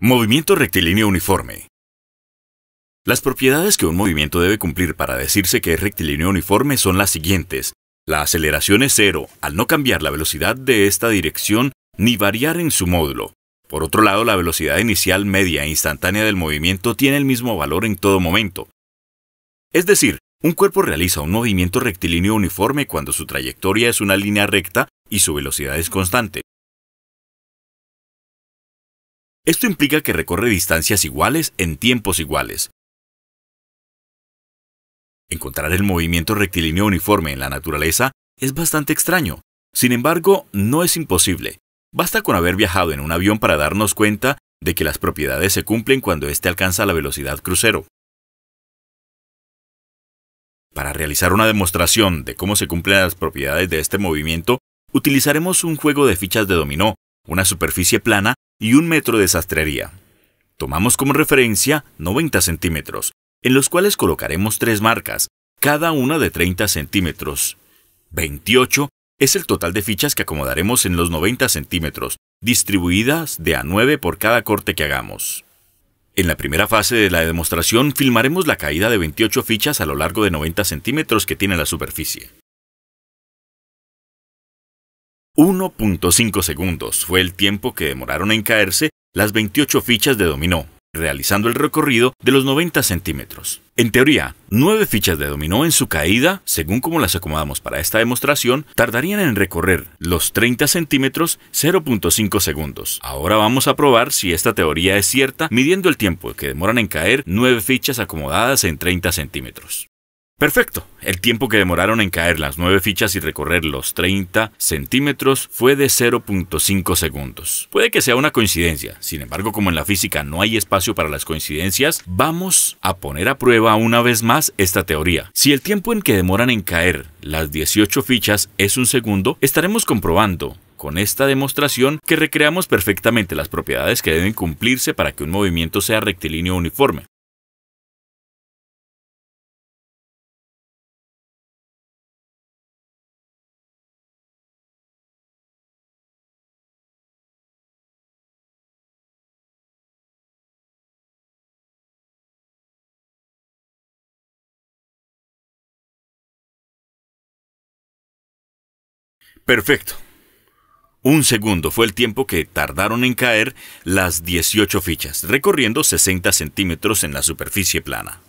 Movimiento rectilíneo uniforme. Las propiedades que un movimiento debe cumplir para decirse que es rectilíneo uniforme son las siguientes. La aceleración es cero al no cambiar la velocidad de esta dirección ni variar en su módulo. Por otro lado, la velocidad inicial media e instantánea del movimiento tiene el mismo valor en todo momento. Es decir, un cuerpo realiza un movimiento rectilíneo uniforme cuando su trayectoria es una línea recta y su velocidad es constante. Esto implica que recorre distancias iguales en tiempos iguales. Encontrar el movimiento rectilíneo uniforme en la naturaleza es bastante extraño. Sin embargo, no es imposible. Basta con haber viajado en un avión para darnos cuenta de que las propiedades se cumplen cuando éste alcanza la velocidad crucero. Para realizar una demostración de cómo se cumplen las propiedades de este movimiento, utilizaremos un juego de fichas de dominó, una superficie plana y un metro de sastrería. Tomamos como referencia 90 centímetros, en los cuales colocaremos tres marcas, cada una de 30 centímetros. 28 es el total de fichas que acomodaremos en los 90 centímetros, distribuidas de a 9 por cada corte que hagamos. En la primera fase de la demostración filmaremos la caída de 28 fichas a lo largo de 90 centímetros que tiene la superficie. 1.5 segundos fue el tiempo que demoraron en caerse las 28 fichas de dominó, realizando el recorrido de los 90 centímetros. En teoría, 9 fichas de dominó en su caída, según como las acomodamos para esta demostración, tardarían en recorrer los 30 centímetros 0.5 segundos. Ahora vamos a probar si esta teoría es cierta midiendo el tiempo que demoran en caer 9 fichas acomodadas en 30 centímetros. Perfecto. El tiempo que demoraron en caer las nueve fichas y recorrer los 30 centímetros fue de 0.5 segundos. Puede que sea una coincidencia, sin embargo como en la física no hay espacio para las coincidencias, vamos a poner a prueba una vez más esta teoría. Si el tiempo en que demoran en caer las 18 fichas es un segundo, estaremos comprobando con esta demostración que recreamos perfectamente las propiedades que deben cumplirse para que un movimiento sea rectilíneo uniforme. Perfecto. Un segundo fue el tiempo que tardaron en caer las 18 fichas, recorriendo 60 centímetros en la superficie plana.